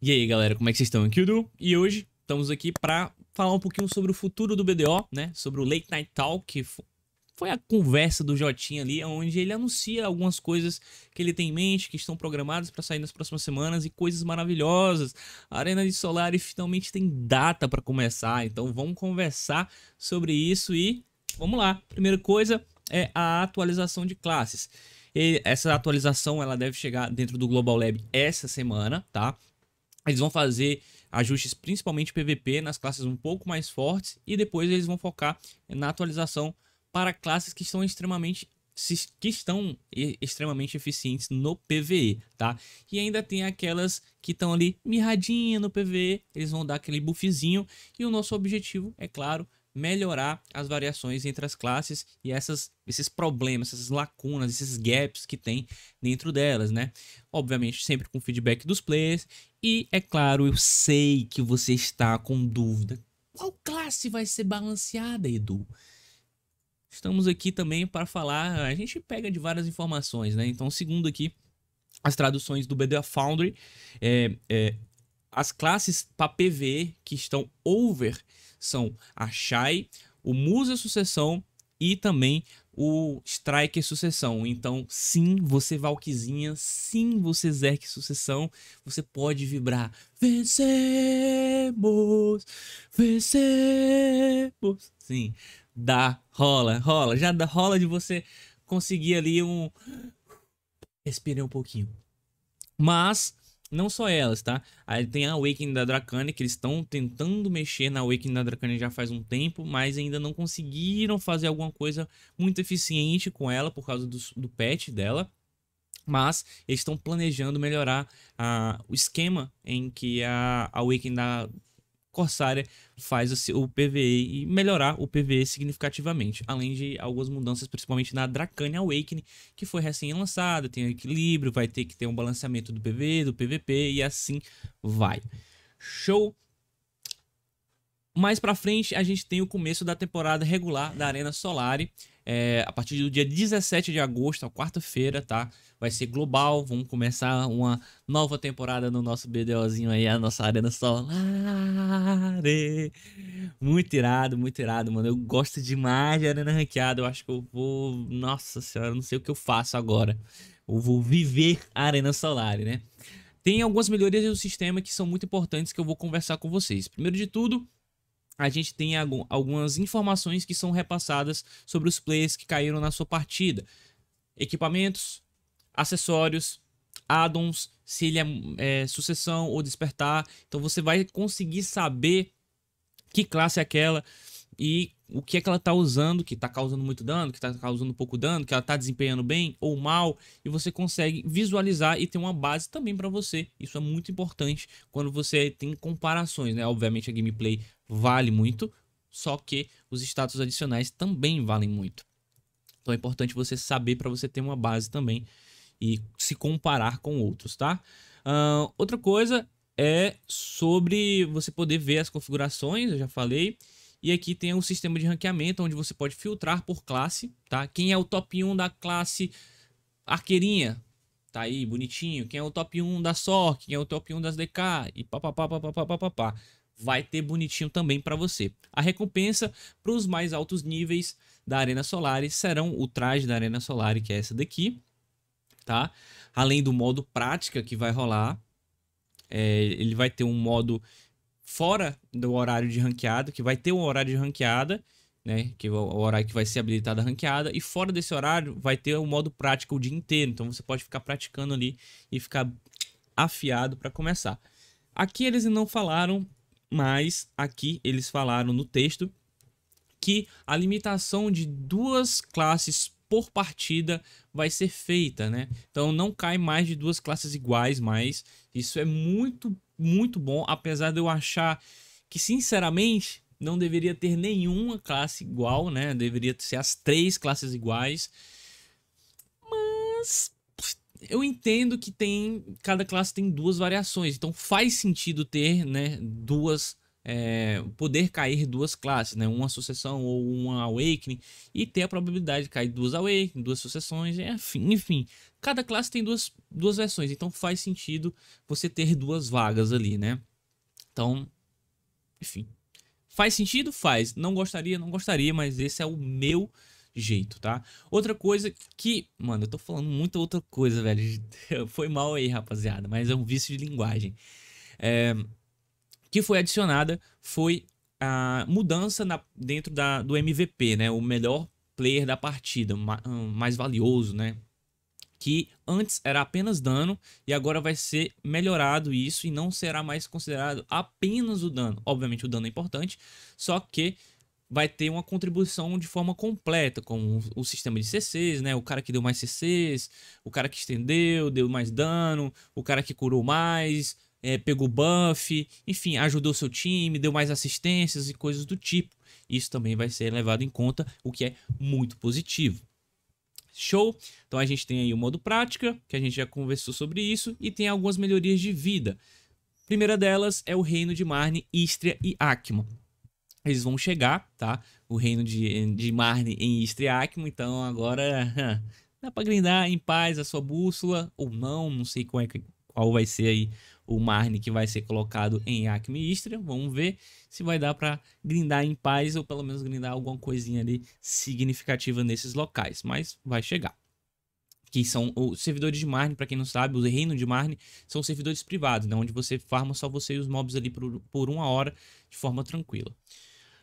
E aí, galera, como é que vocês estão? Aqui é o Du, e hoje estamos aqui para falar um pouquinho sobre o futuro do BDO, né? Sobre o Late Night Talk, que foi a conversa do Jotinha ali, onde ele anuncia algumas coisas que ele tem em mente, que estão programadas para sair nas próximas semanas e coisas maravilhosas. A Arena de Solari finalmente tem data para começar, então vamos conversar sobre isso e vamos lá. Primeira coisa é a atualização de classes. E essa atualização ela deve chegar dentro do Global Lab essa semana, tá? Eles vão fazer ajustes principalmente PVP nas classes um pouco mais fortes e depois eles vão focar na atualização para classes que estão extremamente que estão extremamente eficientes no PVE, tá? E ainda tem aquelas que estão ali mirradinha no PVE, eles vão dar aquele buffzinho e o nosso objetivo, é claro, melhorar as variações entre as classes e essas, esses problemas, essas lacunas, esses gaps que tem dentro delas, né? Obviamente, sempre com feedback dos players. E, é claro, eu sei que você está com dúvida. Qual classe vai ser balanceada, Edu? Estamos aqui também para falar, a gente pega de várias informações, né? Então, segundo aqui, as traduções do BDA Foundry, é, é, as classes para PV que estão over são a Shai, o Musa Sucessão e também o Striker Sucessão. Então, sim, você Valquizinha, sim, você Zerk Sucessão, você pode vibrar. Vencemos! Vencemos! Sim, dá, rola, rola. Já dá, rola de você conseguir ali um... Respirei um pouquinho. Mas não só elas, tá? Aí tem a Awakening da Dracane, que eles estão tentando mexer na Awakening da Dracane já faz um tempo, mas ainda não conseguiram fazer alguma coisa muito eficiente com ela por causa do, do patch dela. Mas eles estão planejando melhorar o esquema em que a, a Awakening da Corsária faz o PVE e melhorar o PVE significativamente, além de algumas mudanças, principalmente na Dracania Awakening, que foi recém-lançada, tem equilíbrio, vai ter que ter um balanceamento do PVE, do PVP e assim vai. Show! Mais pra frente, a gente tem o começo da temporada regular da Arena Solari. É, a partir do dia 17 de agosto, quarta-feira, tá? Vai ser global. Vamos começar uma nova temporada no nosso BDOzinho aí, a nossa Arena Solari. Muito irado, muito irado, mano. Eu gosto demais de Arena Ranqueada. Eu acho que eu vou. Nossa senhora, não sei o que eu faço agora. Eu vou viver a Arena Solari, né? Tem algumas melhorias no sistema que são muito importantes que eu vou conversar com vocês. Primeiro de tudo, a gente tem algumas informações que são repassadas sobre os players que caíram na sua partida. Equipamentos, acessórios, addons, se ele é, é sucessão ou despertar. Então você vai conseguir saber que classe é aquela e o que é que ela está usando, que está causando muito dano, que está causando pouco dano, que ela está desempenhando bem ou mal, e você consegue visualizar e ter uma base também para você. Isso é muito importante quando você tem comparações, né? Obviamente a gameplay vale muito, só que os status adicionais também valem muito. Então é importante você saber para você ter uma base também e se comparar com outros, tá? Uh, outra coisa é sobre você poder ver as configurações, eu já falei. E aqui tem um sistema de ranqueamento onde você pode filtrar por classe, tá? Quem é o top 1 da classe arqueirinha? Tá aí, bonitinho. Quem é o top 1 da SOR? Quem é o top 1 das DK? E papapá, Vai ter bonitinho também para você. A recompensa para os mais altos níveis da Arena solaris serão o traje da Arena solaris que é essa daqui, tá? Além do modo prática que vai rolar, é, ele vai ter um modo fora do horário de ranqueada, que vai ter um horário de ranqueada, né? Que é o horário que vai ser habilitado a ranqueada, e fora desse horário vai ter o modo prático o dia inteiro. Então você pode ficar praticando ali e ficar afiado para começar. Aqui eles não falaram, mas aqui eles falaram no texto que a limitação de duas classes por partida vai ser feita, né? Então não cai mais de duas classes iguais, mas isso é muito, muito bom, apesar de eu achar que, sinceramente, não deveria ter nenhuma classe igual, né? Deveria ser as três classes iguais. Mas eu entendo que tem cada classe tem duas variações, então faz sentido ter, né, duas é, poder cair duas classes, né? Uma sucessão ou uma awakening, e ter a probabilidade de cair duas awakening, duas sucessões, é, enfim, enfim. Cada classe tem duas, duas versões, então faz sentido você ter duas vagas ali, né? Então, enfim. Faz sentido? Faz. Não gostaria? Não gostaria, mas esse é o meu jeito, tá? Outra coisa que. Mano, eu tô falando muita outra coisa, velho. Foi mal aí, rapaziada, mas é um vício de linguagem. É, que foi adicionada foi a mudança na, dentro da, do MVP, né? O melhor player da partida, hum, mais valioso, né? Que antes era apenas dano e agora vai ser melhorado isso e não será mais considerado apenas o dano. Obviamente o dano é importante, só que vai ter uma contribuição de forma completa, com o sistema de CCs, né? O cara que deu mais CCs, o cara que estendeu, deu mais dano, o cara que curou mais, é, pegou buff, enfim, ajudou seu time, deu mais assistências e coisas do tipo. Isso também vai ser levado em conta, o que é muito positivo. Show? Então a gente tem aí o modo prática, que a gente já conversou sobre isso, e tem algumas melhorias de vida. primeira delas é o reino de Marne, Istria e Acma. Eles vão chegar, tá? O reino de, de Marne em Istria e Acma, então agora dá pra grindar em paz a sua bússola, ou não, não sei qual, é, qual vai ser aí o Marne que vai ser colocado em Acme Istria. Vamos ver se vai dar para grindar em paz ou pelo menos grindar alguma coisinha ali significativa nesses locais, mas vai chegar. Que são os servidores de Marne, para quem não sabe, os reino de Marne são servidores privados, né? onde você farma só você e os mobs ali por, por uma hora de forma tranquila.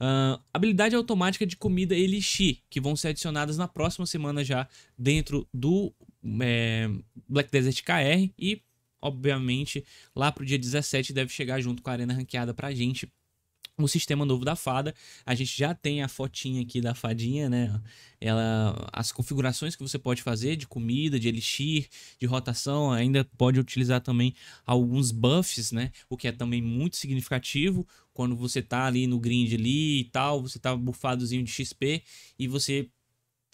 Uh, habilidade automática de comida Elixir, que vão ser adicionadas na próxima semana já dentro do é, Black Desert KR e obviamente, lá pro dia 17 deve chegar junto com a arena ranqueada pra gente. O sistema novo da fada, a gente já tem a fotinha aqui da fadinha, né? Ela, as configurações que você pode fazer de comida, de elixir, de rotação, ainda pode utilizar também alguns buffs, né? O que é também muito significativo quando você tá ali no grind ali e tal, você tá bufadozinho de XP e você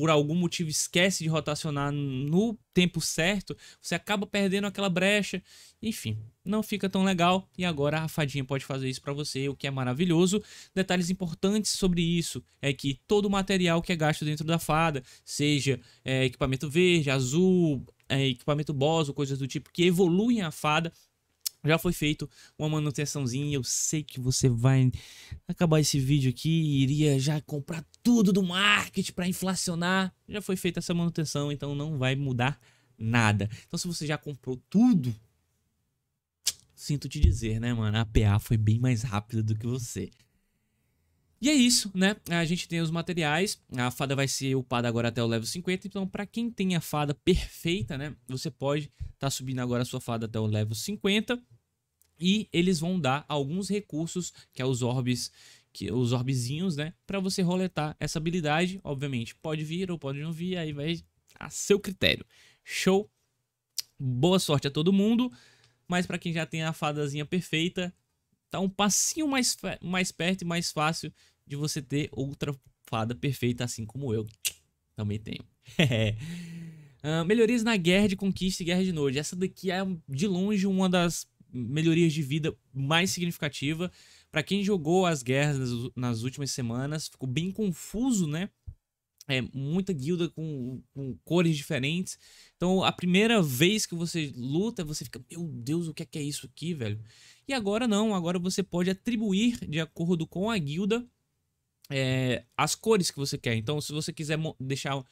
por algum motivo esquece de rotacionar no tempo certo, você acaba perdendo aquela brecha. Enfim, não fica tão legal e agora a fadinha pode fazer isso para você, o que é maravilhoso. Detalhes importantes sobre isso é que todo o material que é gasto dentro da fada, seja é, equipamento verde, azul, é, equipamento boss ou coisas do tipo que evoluem a fada, já foi feito uma manutençãozinha, eu sei que você vai acabar esse vídeo aqui e iria já comprar tudo do market para inflacionar. Já foi feita essa manutenção, então não vai mudar nada. Então se você já comprou tudo, sinto te dizer, né, mano, a PA foi bem mais rápida do que você. E é isso, né? A gente tem os materiais, a fada vai ser upada agora até o level 50, então para quem tem a fada perfeita, né? Você pode estar tá subindo agora a sua fada até o level 50 e eles vão dar alguns recursos, que é os orbes, que os orbezinhos, né? Para você roletar essa habilidade, obviamente, pode vir ou pode não vir, aí vai a seu critério. Show! Boa sorte a todo mundo, mas para quem já tem a fadazinha perfeita, Tá um passinho mais, mais perto e mais fácil de você ter outra fada perfeita, assim como eu também tenho. uh, melhorias na guerra de conquista e guerra de noite. Essa daqui é, de longe, uma das melhorias de vida mais significativa. Para quem jogou as guerras nas, nas, últimas semanas, ficou bem confuso, né? É, muita guilda com, com, cores diferentes. Então, a primeira vez que você luta, você fica, meu Deus, o que é, que é isso aqui, velho? E agora não, agora você pode atribuir, de acordo com a guilda, é, as cores que você quer. Então, se você quiser deixar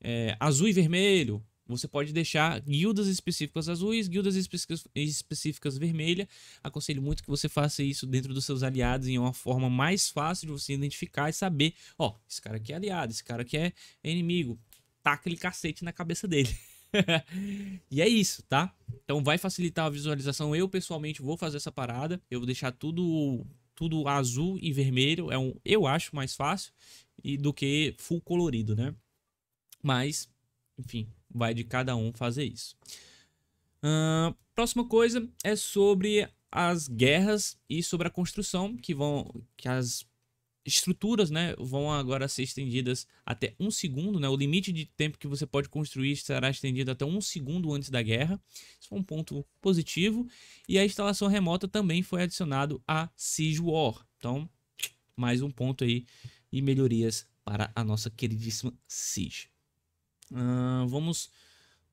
é, azul e vermelho, você pode deixar guildas específicas azuis, guildas específicas, específicas vermelha. Aconselho muito que você faça isso dentro dos seus aliados em é uma forma mais fácil de você identificar e saber, ó, esse cara aqui é aliado, esse cara aqui é inimigo. Taca ele cacete na cabeça dele. e é isso, tá? Então vai facilitar a visualização. Eu pessoalmente vou fazer essa parada. Eu vou deixar tudo tudo azul e vermelho. É um, eu acho mais fácil e do que full colorido, né? Mas, enfim, vai de cada um fazer isso. Uh, próxima coisa é sobre as guerras e sobre a construção que vão que as estruturas né, vão agora ser estendidas até um segundo, né? O limite de tempo que você pode construir será estendido até um segundo antes da guerra. Isso foi um ponto positivo. E a instalação remota também foi adicionado a Siege War. Então, mais um ponto aí e melhorias para a nossa queridíssima Siege. Uh, vamos,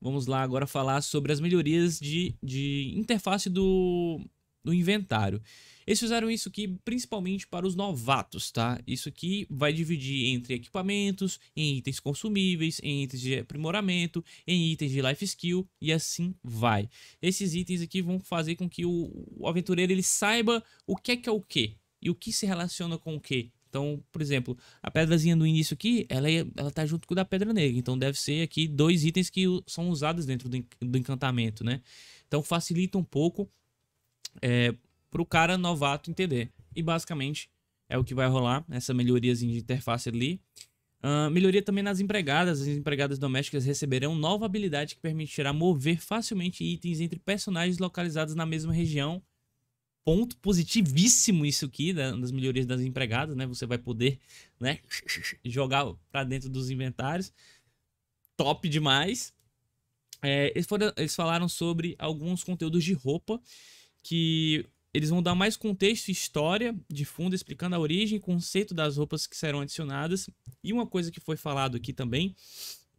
vamos lá agora falar sobre as melhorias de, de interface do, do inventário. Eles fizeram isso aqui principalmente para os novatos, tá? Isso aqui vai dividir entre equipamentos, em itens consumíveis, em itens de aprimoramento, em itens de life skill e assim vai. Esses itens aqui vão fazer com que o, o aventureiro ele saiba o que é que é o que e o que se relaciona com o que. Então, por exemplo, a pedrazinha do início aqui, ela, ela tá junto com a da pedra negra. Então, deve ser aqui dois itens que são usados dentro do, do encantamento, né? Então, facilita um pouco é, para o cara novato entender. E basicamente é o que vai rolar, essa melhoria de interface ali. Uh, melhoria também nas empregadas. As empregadas domésticas receberão nova habilidade que permitirá mover facilmente itens entre personagens localizados na mesma região. Ponto positivíssimo isso aqui, né, das melhorias das empregadas, né? Você vai poder, né, jogar para dentro dos inventários. Top demais. É, eles, foram, eles falaram sobre alguns conteúdos de roupa que eles vão dar mais contexto e história de fundo, explicando a origem e conceito das roupas que serão adicionadas. E uma coisa que foi falado aqui também,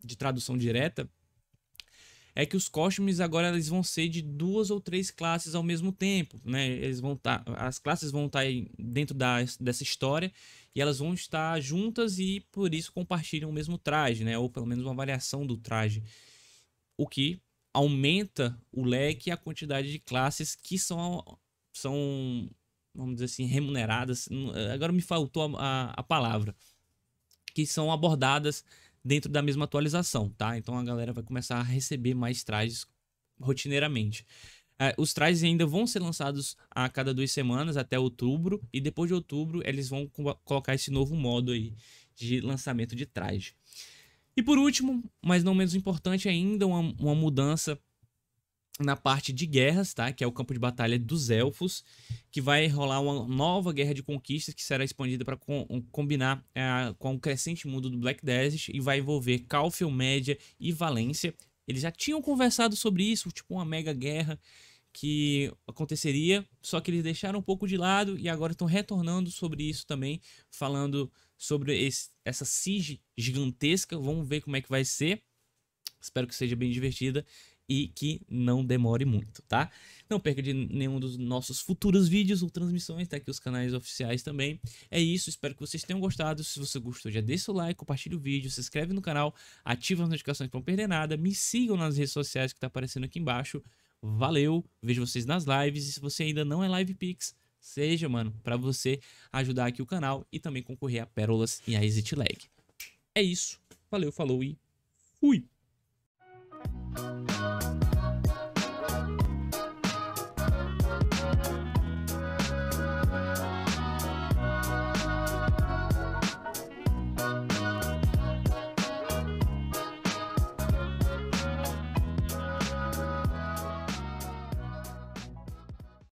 de tradução direta, é que os costumes agora eles vão ser de duas ou três classes ao mesmo tempo, né? Eles vão tá, as classes vão estar tá dentro da, dessa história e elas vão estar juntas e por isso compartilham o mesmo traje, né? Ou pelo menos uma variação do traje, o que aumenta o leque e a quantidade de classes que são, são vamos dizer assim, remuneradas. Agora me faltou a, a, a palavra. Que são abordadas dentro da mesma atualização, tá? Então a galera vai começar a receber mais trajes rotineiramente. É, os trajes ainda vão ser lançados a cada duas semanas até outubro e depois de outubro eles vão co colocar esse novo modo aí de lançamento de traje. E por último, mas não menos importante ainda, uma, uma mudança na parte de guerras, tá? Que é o campo de batalha dos elfos, que vai rolar uma nova guerra de conquistas que será expandida para com, combinar é, com o crescente mundo do Black Desert e vai envolver Calfil, Média e Valência. Eles já tinham conversado sobre isso, tipo uma mega guerra que aconteceria, só que eles deixaram um pouco de lado e agora estão retornando sobre isso também, falando sobre esse, essa siege gigantesca. Vamos ver como é que vai ser. Espero que seja bem divertida e que não demore muito, tá? Não perca de nenhum dos nossos futuros vídeos ou transmissões, tá aqui os canais oficiais também. É isso, espero que vocês tenham gostado. Se você gostou, já deixa o like, compartilha o vídeo, se inscreve no canal, ativa as notificações para não perder nada, me sigam nas redes sociais que tá aparecendo aqui embaixo. Valeu, vejo vocês nas lives e se você ainda não é Live Pix, seja, mano, para você ajudar aqui o canal e também concorrer a pérolas e a Exit Lag. É isso. Valeu, falou e fui!